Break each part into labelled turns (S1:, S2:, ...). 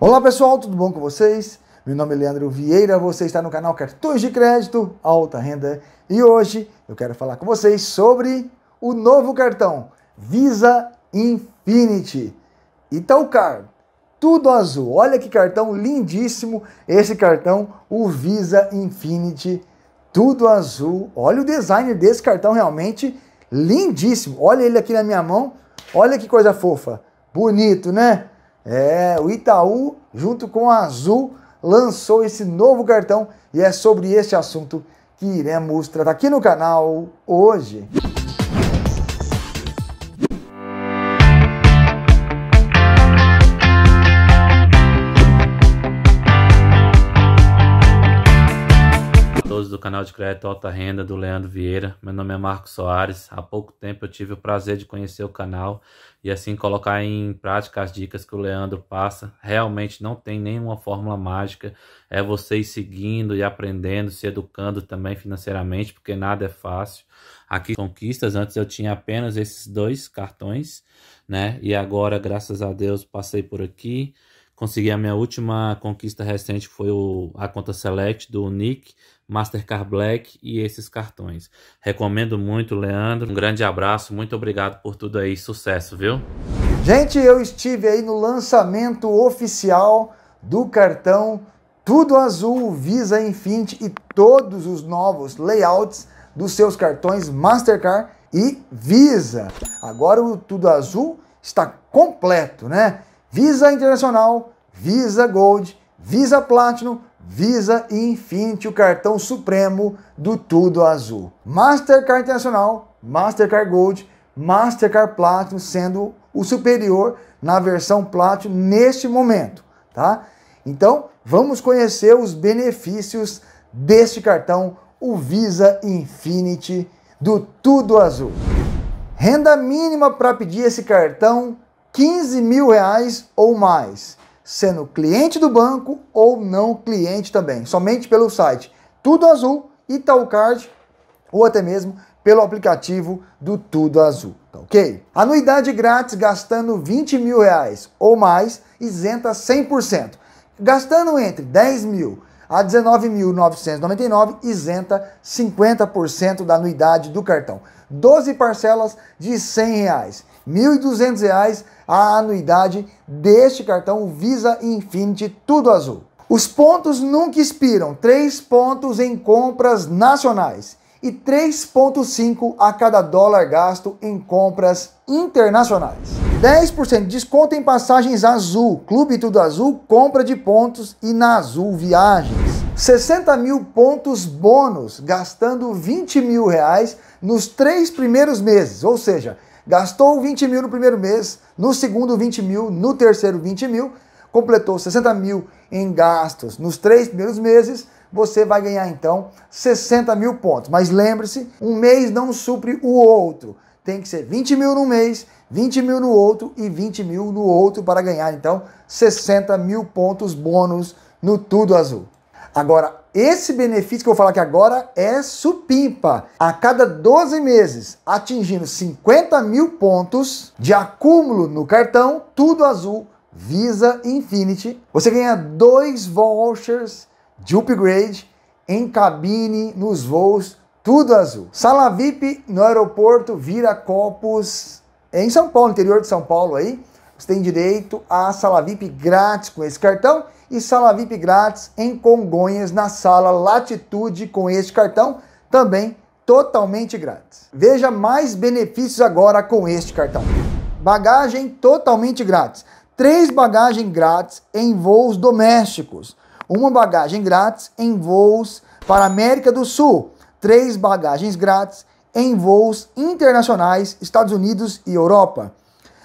S1: Olá pessoal, tudo bom com vocês? Meu nome é Leandro Vieira, você está no canal Cartões de Crédito Alta Renda e hoje eu quero falar com vocês sobre o novo cartão Visa Infinity Itaú tá Card. Tudo azul, olha que cartão lindíssimo esse cartão, o Visa Infinity tudo azul. Olha o design desse cartão realmente lindíssimo. Olha ele aqui na minha mão. Olha que coisa fofa. Bonito, né? É, o Itaú, junto com a Azul, lançou esse novo cartão e é sobre esse assunto que iremos tratar aqui no canal hoje. do canal de crédito Alta Renda do Leandro Vieira. Meu nome é Marco Soares. Há pouco tempo eu tive o prazer de conhecer o canal e assim colocar em prática as dicas que o Leandro passa. Realmente não tem nenhuma fórmula mágica. É vocês seguindo e aprendendo, se educando também financeiramente, porque nada é fácil. Aqui conquistas, antes eu tinha apenas esses dois cartões, né? E agora, graças a Deus, passei por aqui consegui a minha última conquista recente, que foi o, a conta Select do Nick. Mastercard Black e esses cartões. Recomendo muito, Leandro. Um grande abraço, muito obrigado por tudo aí, sucesso, viu? Gente, eu estive aí no lançamento oficial do cartão Tudo Azul Visa Infinity e todos os novos layouts dos seus cartões Mastercard e Visa. Agora o Tudo Azul está completo, né? Visa Internacional, Visa Gold, Visa Platinum, Visa e Infinity, o cartão supremo do tudo azul. Mastercard Internacional, Mastercard Gold, Mastercard Platinum sendo o superior na versão Platinum neste momento, tá? Então, vamos conhecer os benefícios deste cartão, o Visa Infinity do Tudo Azul. Renda mínima para pedir esse cartão, 15 mil reais ou mais sendo cliente do banco ou não cliente também, somente pelo site Tudo Azul, talcard ou até mesmo pelo aplicativo do Tudo Azul, tá ok? Anuidade grátis gastando 20 mil reais ou mais, isenta 100%. Gastando entre 10 mil a 19.999, isenta 50% da anuidade do cartão. 12 parcelas de R$ 100,00, R$ 1.200 a anuidade deste cartão Visa Infinity Tudo Azul. Os pontos nunca expiram, 3 pontos em compras nacionais e 3,5 a cada dólar gasto em compras internacionais. 10% de desconto em passagens azul. Clube Tudo Azul, compra de pontos e na Azul Viagens. 60 mil pontos bônus, gastando 20 mil reais nos três primeiros meses. Ou seja, gastou 20 mil no primeiro mês, no segundo 20 mil, no terceiro 20 mil, completou 60 mil em gastos nos três primeiros meses, você vai ganhar então 60 mil pontos. Mas lembre-se, um mês não supre o outro tem que ser 20 mil num mês, 20 mil no outro e 20 mil no outro para ganhar, então, 60 mil pontos bônus no Tudo Azul. Agora, esse benefício que eu vou falar aqui agora é supimpa. A cada 12 meses, atingindo 50 mil pontos de acúmulo no cartão Tudo Azul Visa Infinity, você ganha dois vouchers de upgrade em cabine nos voos tudo azul. Sala VIP no aeroporto Vira Copos, em São Paulo, interior de São Paulo aí. Você tem direito a sala VIP grátis com esse cartão e sala VIP grátis em Congonhas na sala Latitude com este cartão, também totalmente grátis. Veja mais benefícios agora com este cartão. Bagagem totalmente grátis. Três bagagens grátis em voos domésticos. Uma bagagem grátis em voos para América do Sul, três bagagens grátis em voos internacionais Estados Unidos e Europa.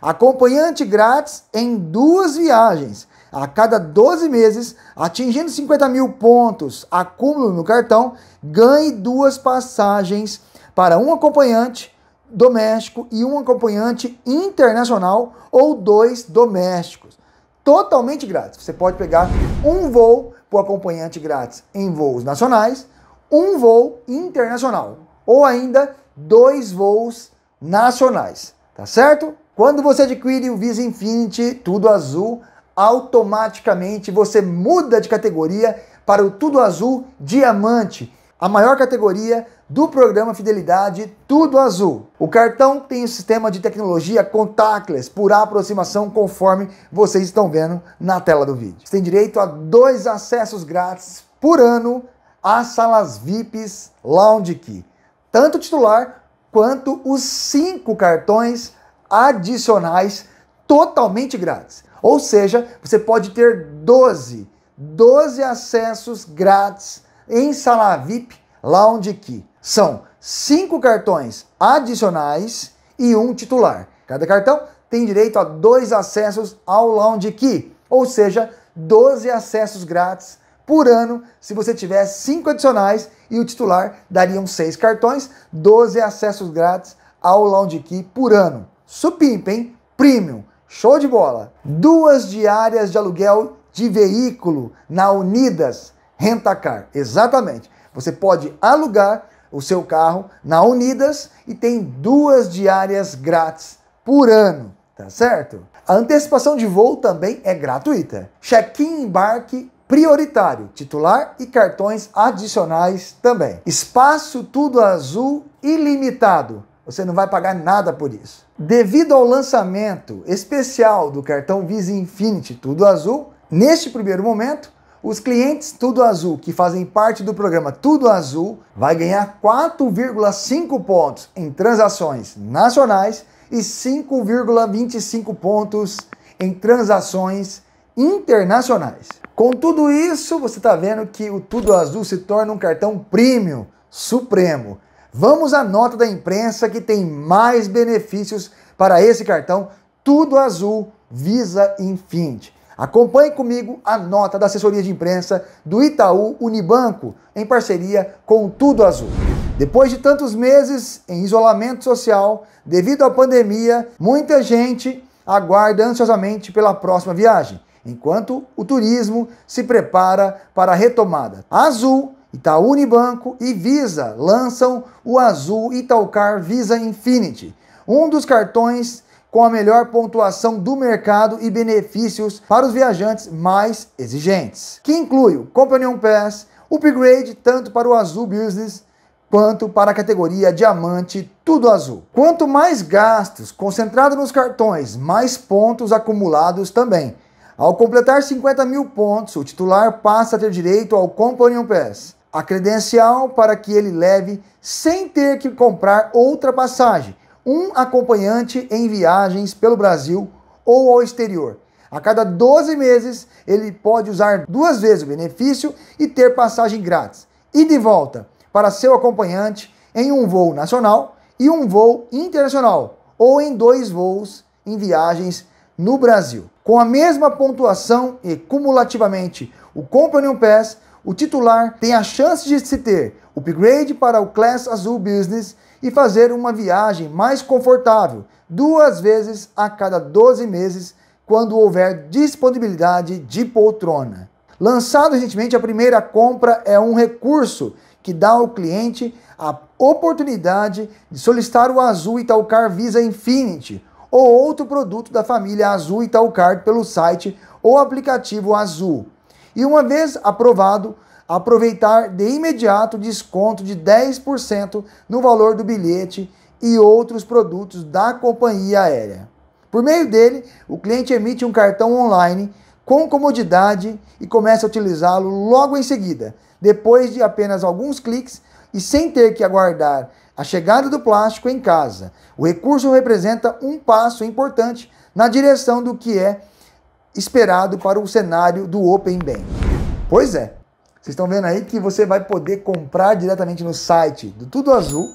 S1: Acompanhante grátis em duas viagens a cada 12 meses, atingindo 50 mil pontos acúmulo no cartão, ganhe duas passagens para um acompanhante doméstico e um acompanhante internacional ou dois domésticos. Totalmente grátis. Você pode pegar um voo para o acompanhante grátis em voos nacionais um voo internacional ou ainda dois voos nacionais, tá certo? Quando você adquire o Visa Infinity Tudo Azul, automaticamente você muda de categoria para o Tudo Azul Diamante, a maior categoria do programa Fidelidade Tudo Azul. O cartão tem o um sistema de tecnologia contactless por aproximação, conforme vocês estão vendo na tela do vídeo. Você tem direito a dois acessos grátis por ano as salas VIPs Lounge Key, tanto titular quanto os cinco cartões adicionais totalmente grátis. Ou seja, você pode ter 12, 12 acessos grátis em sala VIP Lounge Key. São cinco cartões adicionais e um titular. Cada cartão tem direito a dois acessos ao Lounge Key, ou seja, 12 acessos grátis por ano se você tiver cinco adicionais e o titular dariam seis cartões, 12 acessos grátis ao Lounge Key por ano. Supimpa, hein? Premium. Show de bola. Duas diárias de aluguel de veículo na Unidas Rentacar. Exatamente. Você pode alugar o seu carro na Unidas e tem duas diárias grátis por ano, tá certo? A antecipação de voo também é gratuita. Check-in, embarque prioritário, titular e cartões adicionais também. Espaço tudo azul ilimitado. Você não vai pagar nada por isso. Devido ao lançamento especial do cartão Visa Infinity Tudo Azul, neste primeiro momento, os clientes Tudo Azul que fazem parte do programa Tudo Azul vai ganhar 4,5 pontos em transações nacionais e 5,25 pontos em transações internacionais. Com tudo isso, você está vendo que o Tudo Azul se torna um cartão premium, supremo. Vamos à nota da imprensa que tem mais benefícios para esse cartão Tudo Azul Visa Infinity. Acompanhe comigo a nota da assessoria de imprensa do Itaú Unibanco em parceria com o Tudo Azul. Depois de tantos meses em isolamento social devido à pandemia, muita gente aguarda ansiosamente pela próxima viagem enquanto o turismo se prepara para a retomada. Azul, Itaú Unibanco e Visa lançam o Azul Italcar Visa Infinity, um dos cartões com a melhor pontuação do mercado e benefícios para os viajantes mais exigentes, que inclui o Companion Pass, upgrade tanto para o Azul Business quanto para a categoria Diamante Tudo Azul. Quanto mais gastos concentrados nos cartões, mais pontos acumulados também. Ao completar 50 mil pontos, o titular passa a ter direito ao Companion Pass, a credencial para que ele leve, sem ter que comprar outra passagem, um acompanhante em viagens pelo Brasil ou ao exterior. A cada 12 meses, ele pode usar duas vezes o benefício e ter passagem grátis. E de volta para seu acompanhante em um voo nacional e um voo internacional, ou em dois voos em viagens no Brasil. Com a mesma pontuação e cumulativamente o Companion Pass, o titular tem a chance de se ter upgrade para o Class Azul Business e fazer uma viagem mais confortável duas vezes a cada 12 meses quando houver disponibilidade de poltrona. Lançado recentemente, a primeira compra é um recurso que dá ao cliente a oportunidade de solicitar o Azul Itaú Visa Infinity, ou outro produto da família Azul e Talcard pelo site ou aplicativo Azul. E uma vez aprovado, aproveitar de imediato desconto de 10% no valor do bilhete e outros produtos da companhia aérea. Por meio dele, o cliente emite um cartão online com comodidade e começa a utilizá-lo logo em seguida, depois de apenas alguns cliques e sem ter que aguardar a chegada do plástico em casa. O recurso representa um passo importante na direção do que é esperado para o cenário do Open Bank. Pois é, vocês estão vendo aí que você vai poder comprar diretamente no site do Tudo Azul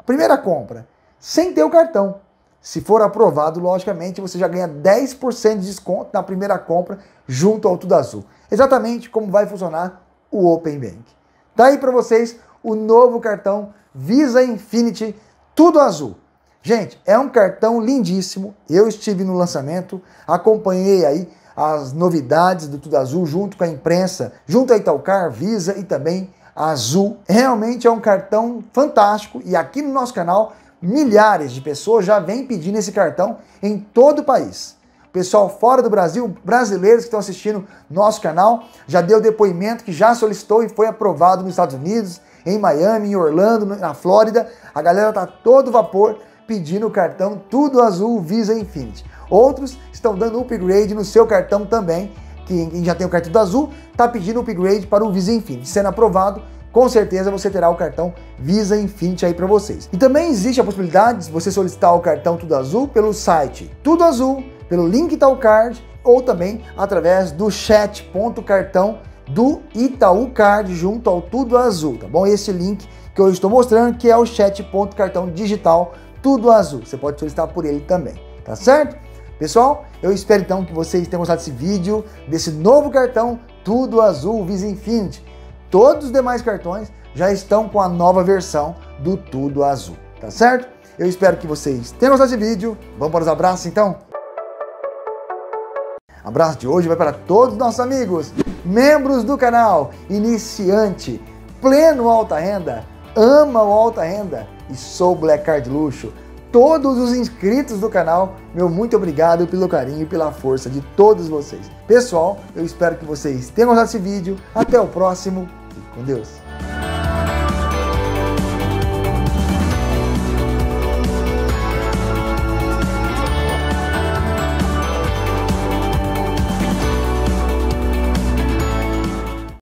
S1: a primeira compra, sem ter o cartão. Se for aprovado, logicamente, você já ganha 10% de desconto na primeira compra junto ao Tudo Azul. Exatamente como vai funcionar o Open Bank. Tá aí para vocês o novo cartão Visa Infinity, tudo azul. Gente, é um cartão lindíssimo. Eu estive no lançamento, acompanhei aí as novidades do Tudo Azul junto com a imprensa, junto a Itaúcar, Visa e também Azul. Realmente é um cartão fantástico e aqui no nosso canal milhares de pessoas já vêm pedindo esse cartão em todo o país. Pessoal fora do Brasil, brasileiros que estão assistindo nosso canal, já deu depoimento que já solicitou e foi aprovado nos Estados Unidos, em Miami, em Orlando, na Flórida. A galera tá todo vapor pedindo o cartão tudo azul Visa Infinity. Outros estão dando upgrade no seu cartão também, que já tem o cartão do azul, tá pedindo upgrade para o Visa Infinity. Sendo aprovado, com certeza você terá o cartão Visa Infinity aí para vocês. E também existe a possibilidade de você solicitar o cartão Tudo Azul pelo site Tudo Azul, pelo link Talcard ou também através do chat.cartão.com do Itaú Card junto ao Tudo Azul, tá bom? Esse link que eu estou mostrando que é o chat.cartão digital Tudo Azul. Você pode solicitar por ele também, tá certo? Pessoal, eu espero então que vocês tenham gostado desse vídeo, desse novo cartão Tudo Azul Visa Infinity. Todos os demais cartões já estão com a nova versão do Tudo Azul, tá certo? Eu espero que vocês tenham gostado desse vídeo. Vamos para os abraços então? Abraço de hoje vai para todos os nossos amigos, membros do canal, iniciante, pleno alta renda, ama o alta renda e sou Black Card Luxo. Todos os inscritos do canal, meu muito obrigado pelo carinho e pela força de todos vocês. Pessoal, eu espero que vocês tenham gostado desse vídeo. Até o próximo. Fique com Deus.